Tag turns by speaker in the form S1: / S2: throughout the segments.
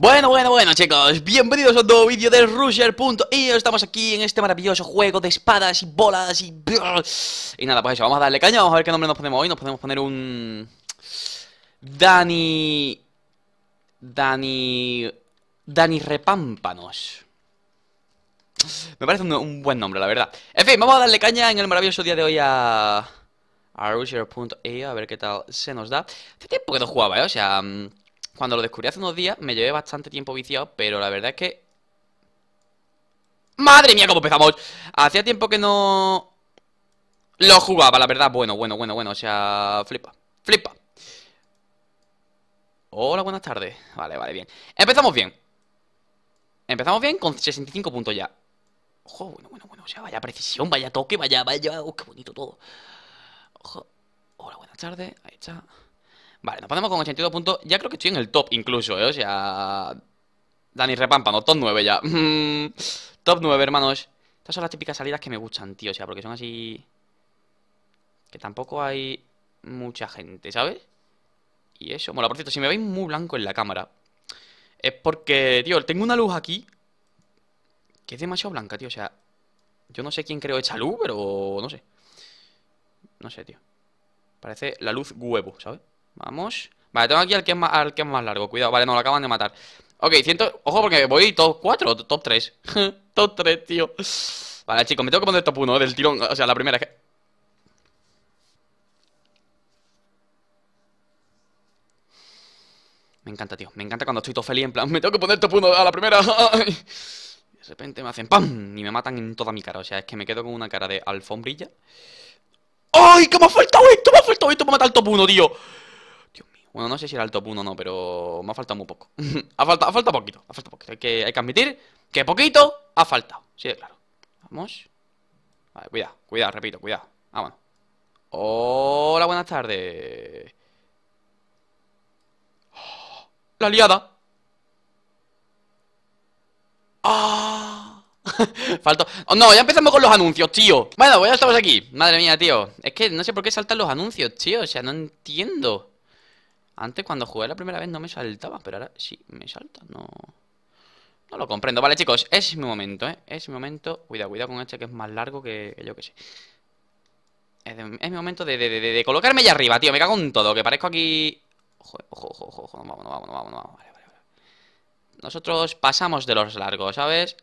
S1: Bueno, bueno, bueno chicos, bienvenidos a un nuevo vídeo de Rusher.io Estamos aquí en este maravilloso juego de espadas y bolas y... Y nada, pues eso, vamos a darle caña, vamos a ver qué nombre nos ponemos hoy Nos podemos poner un... Dani... Dani... Dani Repámpanos Me parece un, buen nombre, la verdad En fin, vamos a darle caña en el maravilloso día de hoy a... A Rusher.io, a ver qué tal se nos da Hace tiempo que no jugaba, ¿eh? O sea... Mm, cuando lo descubrí hace unos días, me llevé bastante tiempo viciado, pero la verdad es que... ¡Madre mía, cómo empezamos! Hacía tiempo que no... Lo jugaba, la verdad. Bueno, bueno, bueno, bueno. O sea, flipa. Flipa. Hola, buenas tardes. Vale, vale, bien. Empezamos bien. Empezamos bien con 65 puntos ya. Ojo, bueno, bueno, bueno. O sea, vaya precisión, vaya toque, vaya, vaya. Oh, qué bonito todo. Ojo. Hola, buenas tardes. Ahí está. Vale, nos ponemos con 82 puntos. Ya creo que estoy en el top incluso, ¿eh? O sea... Dani Repámpano, top 9 ya. top 9, hermanos. Estas son las típicas salidas que me gustan, tío. O sea, porque son así... Que tampoco hay mucha gente, ¿sabes? Y eso. Bueno, por cierto, si me veis muy blanco en la cámara... Es porque, tío, tengo una luz aquí... Que es demasiado blanca, tío. O sea... Yo no sé quién creo esta luz, pero... No sé. No sé, tío. Parece la luz huevo, ¿sabes? Vamos. Vale, tengo aquí al que, es más, al que es más largo. Cuidado, vale, no, lo acaban de matar. Ok, ciento... Ojo, porque voy top 4 top 3. top 3, tío. Vale, chicos, me tengo que poner top 1 eh, del tirón. O sea, la primera es que... Me encanta, tío. Me encanta cuando estoy todo feliz, en plan, me tengo que poner top 1 a la primera. de repente me hacen ¡pam! Y me matan en toda mi cara. O sea, es que me quedo con una cara de alfombrilla. ¡Ay! que me ha faltado esto? ¡Me ha faltado esto para matar el top 1, tío! Bueno, no sé si era el top 1 o no, pero me ha faltado muy poco. ha, faltado, poquito, ha faltado poquito. Hay que, hay que admitir que poquito ha faltado. Sí, claro. Vamos. Vale, cuidado, cuidado, repito, cuidado. ah bueno Hola, buenas tardes. ¡Ah! La liada. ¡Ah! Oh, no, ya empezamos con los anuncios, tío. Bueno, ya estamos aquí. Madre mía, tío. Es que no sé por qué saltan los anuncios, tío. O sea, no entiendo. Antes cuando jugué la primera vez no me saltaba, pero ahora sí me salta, no... No lo comprendo. Vale, chicos, es mi momento, ¿eh? Es mi momento. Cuidado, cuidado con este que es más largo que, yo que sé. Es, mi momento de, de, de, colocarme allá arriba, tío. Me cago en todo, que parezco aquí... Ojo, ojo, ojo, ojo. vamos, no vamos, no vamos, no vamos. Vale, vale, vale. Nosotros pasamos de los largos, ¿sabes?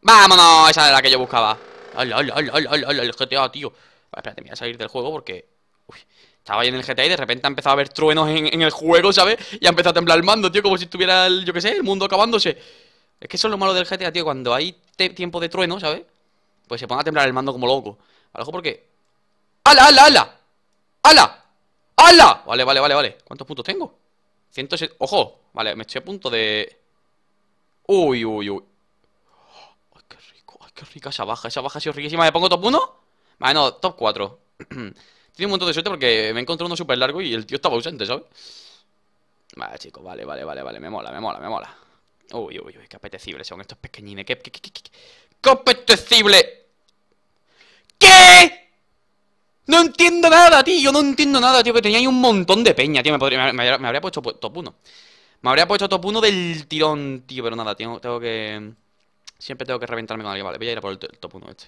S1: ¡Vámonos! Esa era la que yo buscaba. ¡Hola, hola, hola, hola, El GTA, tío. espérate, me voy a salir del juego porque... Uy, estaba ahí en el GTA y de repente ha a ver truenos en, el juego, ¿sabes? Y ha empezado a temblar el mando, tío, como si estuviera, el, yo qué sé, el mundo acabándose. Es que eso es lo malo del GTA, tío, cuando hay tiempo de trueno, ¿sabes? Pues se pone a temblar el mando como loco. A lo mejor porque... ¡Hala, hala, hala! ¡Hala! ¡Hala! Vale, vale, vale, vale. ¿Cuántos puntos tengo? ciento ¡Ojo! Vale, me estoy a punto de... Uy, uy, uy. ¡Ay, qué rico! ¡Ay, qué rica esa baja! Esa baja ha sido riquísima. ¿Me pongo top 1? Vale, no, top 4. Tiene un montón de suerte porque me encontró uno súper largo y el tío estaba ausente, ¿sabes? Vale, chicos, vale, vale, vale, vale. Me mola, me mola, me mola. Uy, uy, uy, qué apetecible, son estos pequeñines. Qué, qué, apetecible. ¿Qué? No entiendo nada, tío. no entiendo nada, tío. Que tenía ahí un montón de peña, tío. Me, habría puesto top 1. Me habría puesto top 1 del tirón, tío. Pero nada, tengo, tengo que... Siempre tengo que reventarme con alguien. Vale, voy a ir a por el, top 1 este.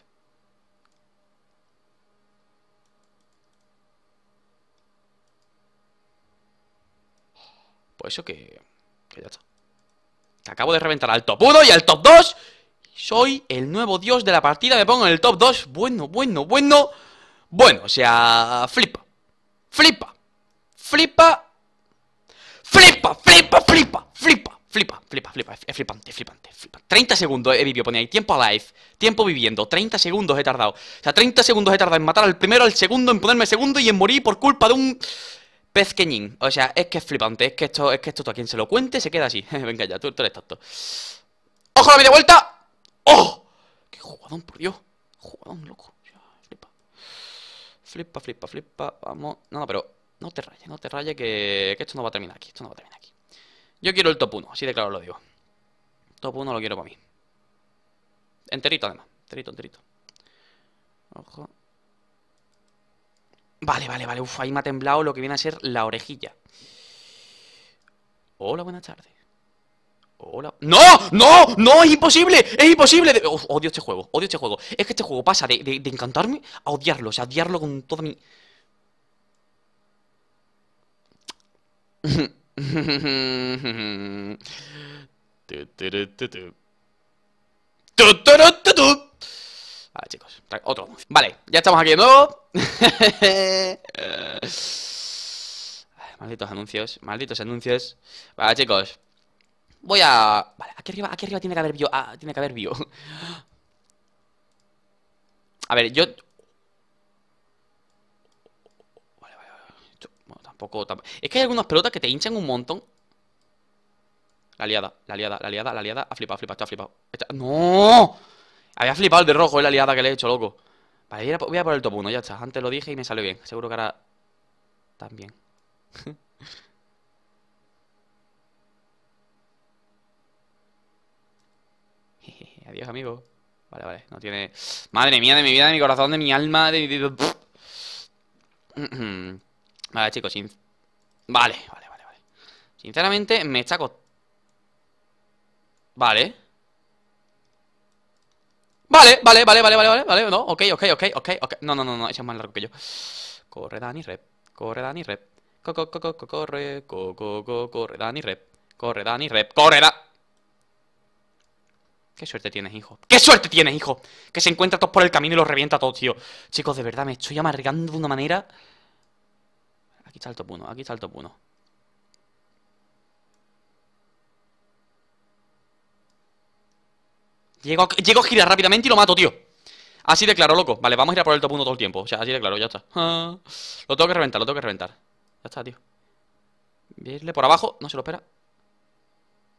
S1: Por pues eso que, ya está. acabo de reventar al top 1 y al top 2. Soy el nuevo dios de la partida. Me pongo en el top 2. Bueno, bueno, bueno. Bueno, o sea, flipa. Flipa. Flipa. Flipa, flipa, flipa, flipa, flipa, flipa, es flipante, flipante, flipante. 30 segundos he vivido, ponía ahí, tiempo alive tiempo viviendo, 30 segundos he tardado. O sea, 30 segundos he tardado en matar al primero, al segundo, en ponerme segundo y en morir por culpa de un... Pezqueñín. O sea, es que es flipante. Es que esto, es que esto a quien se lo cuente se queda así. Venga ya, tú, tú eres tonto. ¡Ojo la media vuelta! ¡Oh! ¡Qué jugadón, por Dios! Jugadón, loco. Flipa. Flipa, flipa, flipa. Vamos. No, no, pero no te rayes, no te rayes que, que esto no va a terminar aquí. Esto no va a terminar aquí. Yo quiero el top 1, así de claro lo digo. Top 1 lo quiero para mí. Enterito, además. Enterito, enterito. Ojo. Vale, vale, vale. Uf, ahí me ha temblado lo que viene a ser la orejilla. Hola, buenas tardes. Hola. ¡No! ¡No! ¡No! ¡Es imposible! ¡Es imposible! odio este juego, odio este juego. Es que este juego pasa de, encantarme a odiarlo, o sea, odiarlo con toda mi... Vale, chicos, otro. anuncio Vale, ya estamos aquí de nuevo. Malditos anuncios, malditos anuncios. Vale, chicos. Voy a... Vale, aquí arriba, aquí arriba tiene que haber bio. Ah, tiene que haber bio. A ver, yo... Vale, vale, vale. Bueno, tampoco, tampoco... Es que hay algunas pelotas que te hinchan un montón. La liada, la liada, la liada, la liada. Ha flipado, ha flipado, ha flipado. ¡No! Había flipado el de rojo, es eh, la liada que le he hecho, loco. Vale, voy a por el top 1, ya está. Antes lo dije y me salió bien. Seguro que ahora también. Adiós, amigo. Vale, vale, no tiene... Madre mía, de mi vida, de mi corazón, de mi alma, de... mi... vale, chicos, sin... Vale, vale, vale, vale. Sinceramente, me está Vale. Vale, vale, vale, vale, vale, vale, vale, no, ok, ok, ok, ok, ok. No, no, no, no, ese es más largo que yo. Corre, Dani, rep. Corre, Dani, rep. Co, co, co, co, corre, co, co, co, corre, Dani, rep. Corre, Dani, rep. Corre, da. Qué suerte tienes, hijo. ¡Qué suerte tienes, hijo! Que se encuentra todos por el camino y los revienta todos, tío. Chicos, de verdad, me estoy amargando de una manera. Aquí está el top 1, aquí está el top 1. Llego, llego a girar rápidamente y lo mato, tío. Así de claro, loco. Vale, vamos a ir a por el top 1 todo el tiempo. O sea, así de claro, ya está. lo tengo que reventar, lo tengo que reventar. Ya está, tío. Voy irle por abajo. No se lo espera.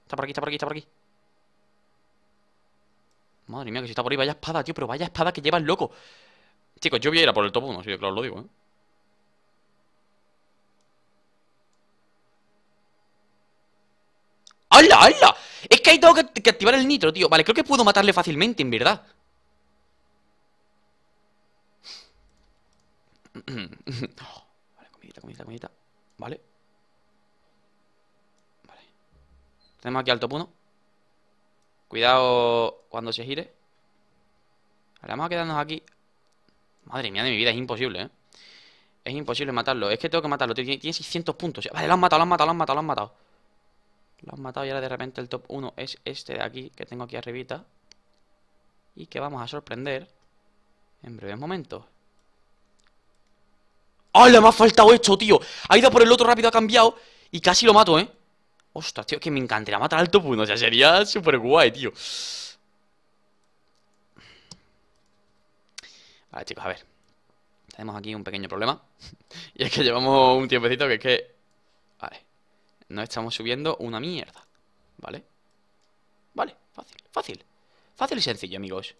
S1: Está por aquí, está por aquí, está por aquí. Madre mía, que si está por ahí, vaya espada, tío. Pero vaya espada que lleva el loco. Chicos, yo voy a ir a por el top 1, así de claro lo digo, ¿eh? ¡Hala, hala! Es que ahí tengo que, activar el nitro, tío. Vale, creo que puedo matarle fácilmente, en verdad. vale, comidita, comidita, comidita. Vale. Vale. Tenemos aquí al top Cuidado cuando se gire. Vale, vamos a quedarnos aquí. Madre mía de mi vida, es imposible, ¿eh? Es imposible matarlo. Es que tengo que matarlo. Tiene 600 puntos. Vale, lo han matado, lo han matado, lo han matado, lo han matado. Lo han matado y ahora de repente el top 1 es este de aquí, que tengo aquí arribita. Y que vamos a sorprender en breves momentos. ¡Hala! Me ha faltado esto, tío. Ha ido por el otro rápido, ha cambiado. Y casi lo mato, ¿eh? Ostras, tío, que me encantaría matar al top 1. O sea, sería súper guay, tío. Vale, chicos, a ver. Tenemos aquí un pequeño problema. y es que llevamos un tiempecito que es que... Vale no estamos subiendo una mierda. ¿Vale? Vale, fácil, fácil. Fácil y sencillo, amigos.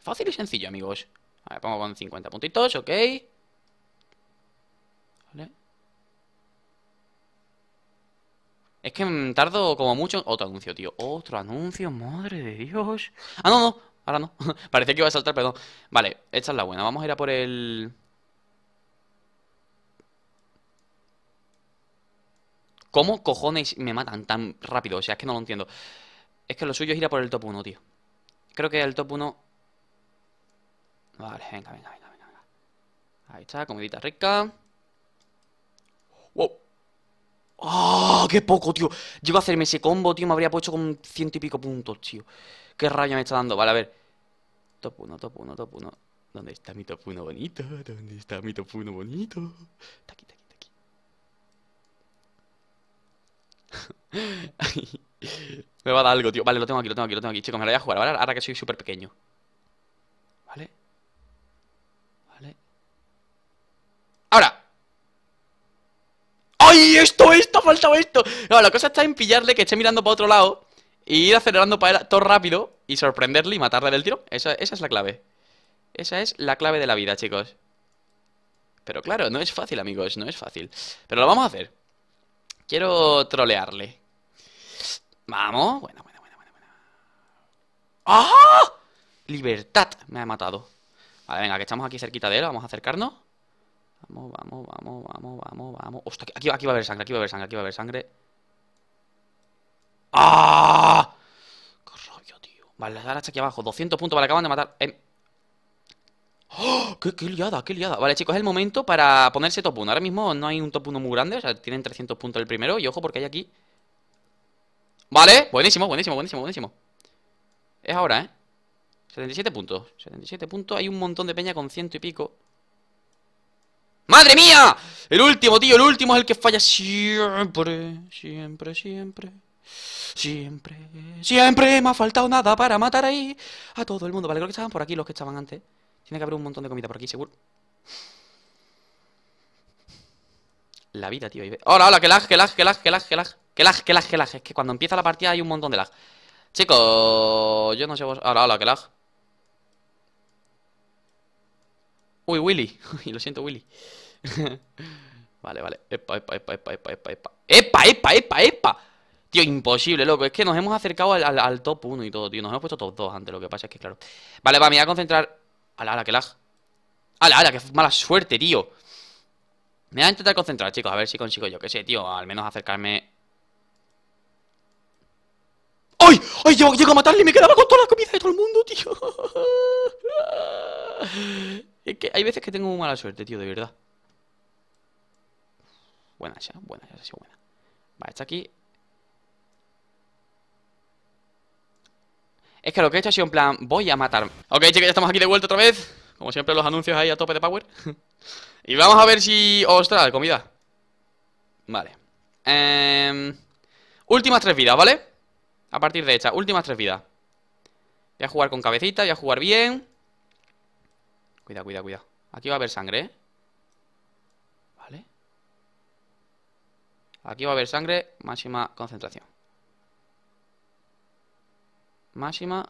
S1: Fácil y sencillo, amigos. A ver, pongo con 50 puntitos, ok. Vale. Es que mm, tardo como mucho... Otro anuncio, tío. Otro anuncio, madre de Dios. Ah, no, no. Ahora no. Parece que iba a saltar, perdón. Vale, esta es la buena. Vamos a ir a por el... ¿Cómo cojones me matan tan rápido? O sea, es que no lo entiendo. Es que lo suyo es ir a por el top 1, tío. Creo que el top 1... Vale, venga, venga, venga, venga. Ahí está, comidita rica. ¡Wow! ¡Ah! ¡Qué poco, tío! Yo a hacerme ese combo, tío. Me habría puesto con ciento y pico puntos, tío. ¡Qué raya me está dando! Vale, a ver. Top 1, top 1, top 1. ¿Dónde está mi top 1 bonito? ¿Dónde está mi top 1 bonito? Está aquí, está me va a dar algo, tío. Vale, lo tengo aquí, lo tengo aquí, lo tengo aquí. Chicos, me voy a jugar, Ahora que soy súper pequeño. ¿Vale? ¿Vale? ¡Ahora! ¡Ay! ¡Esto, esto! ¡Faltaba esto! No, la cosa está en pillarle que esté mirando para otro lado y ir acelerando para él todo rápido y sorprenderle y matarle del tiro. esa es la clave. Esa es la clave de la vida, chicos. Pero claro, no es fácil, amigos, no es fácil. Pero lo vamos a hacer. Quiero trolearle. Vamos. Buena, buena, buena buena. ¡Ah! Libertad. Me ha matado. Vale, venga, que estamos aquí cerquita de él. Vamos a acercarnos. Vamos, vamos, vamos, vamos, vamos, vamos. Hostia, aquí, aquí va a haber sangre, aquí va a haber sangre, aquí va a haber sangre. ¡Ah! ¡Qué rollo, tío! Vale, la hasta aquí abajo. 200 puntos, vale, acaban de matar. Eh, ¡Oh! ¡Qué, liada, qué liada! Vale, chicos, es el momento para ponerse top 1. Ahora mismo no hay un top 1 muy grande, o sea, tienen 300 puntos el primero. Y ojo, porque hay aquí... Vale, buenísimo, buenísimo, buenísimo, buenísimo. Es ahora, ¿eh? 77 puntos. 77 puntos. Hay un montón de peña con ciento y pico. ¡Madre mía! El último, tío. El último es el que falla siempre. Siempre, siempre. Siempre. Siempre. Me ha faltado nada para matar ahí a todo el mundo. Vale, creo que estaban por aquí los que estaban antes. Tiene que haber un montón de comida por aquí, seguro. La vida, tío. ¡Hola, hola! ¡Que lag, que lag, que lag, que lag, que lag! ¡Que lag, que lag, que lag! Es que cuando empieza la partida hay un montón de lag. Chicos, yo no sé vos... ¡Hola, hola! ¡Que lag! ¡Uy, Willy! Uy, lo siento, Willy. vale, vale. ¡Epa, epa, epa, epa, epa, epa! ¡Epa, epa, epa, epa! Tío, imposible, loco. Es que nos hemos acercado al, al top 1 y todo, tío. Nos hemos puesto top 2 antes. Lo que pasa es que, claro. Vale, va, me voy a concentrar Ala, ala, que lag. Ala, ala, que mala suerte, tío. Me voy a intentar concentrar, chicos. A ver si consigo yo. Que sé, tío. Al menos acercarme. ¡Ay! ¡Ay! llego a matarle me quedaba con toda la comida de todo el mundo, tío. Es que hay veces que tengo mala suerte, tío, de verdad. Buena ya, buena, ya ha sido buena. Vale, está aquí. Es que lo que he hecho ha sido en plan, voy a matar Ok, chicos, ya estamos aquí de vuelta otra vez Como siempre, los anuncios ahí a tope de power Y vamos a ver si... ¡Ostras, comida! Vale em, Últimas tres vidas, ¿vale? A partir de hecha. últimas tres vidas Voy a jugar con cabecita, voy a jugar bien Cuidado, cuidado, cuidado Aquí va a haber sangre, ¿eh? Vale Aquí va a haber sangre, máxima concentración máxima.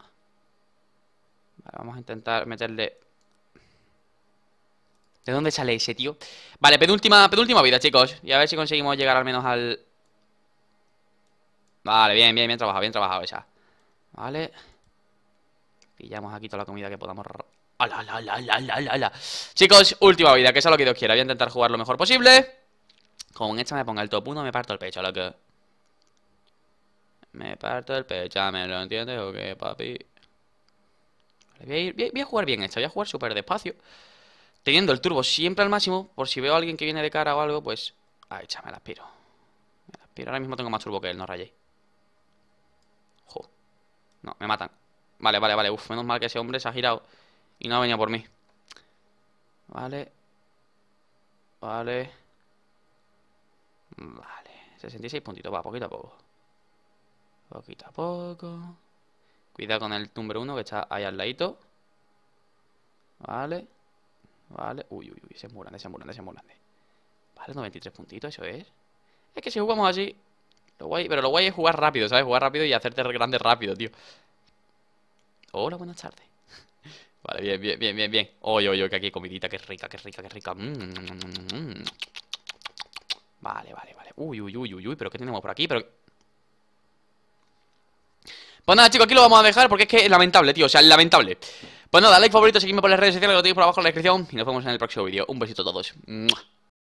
S1: Vale, vamos a intentar meterle... ¿De dónde sale ese, tío? Vale, penúltima, penúltima vida, chicos. Y a ver si conseguimos llegar al menos al... Vale, bien, bien, bien trabajado, bien trabajado esa. Vale. Pillamos aquí toda la comida que podamos... ¡Ala, ala, ala, ala, ala! Chicos, última vida, que es lo que Dios quiera. Voy a intentar jugar lo mejor posible. Con esta me ponga el top 1 me parto el pecho, lo que... Me parto el pecho, ¿me lo entiendes o qué, papi? Voy a, voy, a, jugar bien esta, voy a jugar súper despacio. Teniendo el turbo siempre al máximo, por si veo a alguien que viene de cara o algo, pues... Ahí ya me aspiro. Me aspiro. Ahora mismo tengo más turbo que él, no rayéis. No, me matan. Vale, vale, vale. Uf, menos mal que ese hombre se ha girado y no ha venido por mí. Vale. Vale. Vale. 66 puntitos, va, poquito a poco. Poquito a poco. Cuidado con el número uno que está ahí al ladito. Vale. Vale. Uy, uy, uy. Ese es muy grande, ese es muy grande, ese es muy grande. Vale, 93 puntitos, eso es. Es que si jugamos así... Lo guay, pero lo guay es jugar rápido, ¿sabes? Jugar rápido y hacerte grande rápido, tío. Hola, buenas tardes. Vale, bien, bien, bien, bien, Uy, uy, uy que aquí hay comidita, que rica, que rica, que rica. Mm, mm, mm, vale, vale, vale. Uy, uy, uy, uy, uy, pero ¿qué tenemos por aquí? Pero... Pues nada, chicos, aquí lo vamos a dejar porque es que es lamentable, tío, o sea, lamentable. Pues nada, like favorito, seguidme por las redes sociales, lo tenéis por abajo en la descripción y nos vemos en el próximo vídeo. Un besito a todos.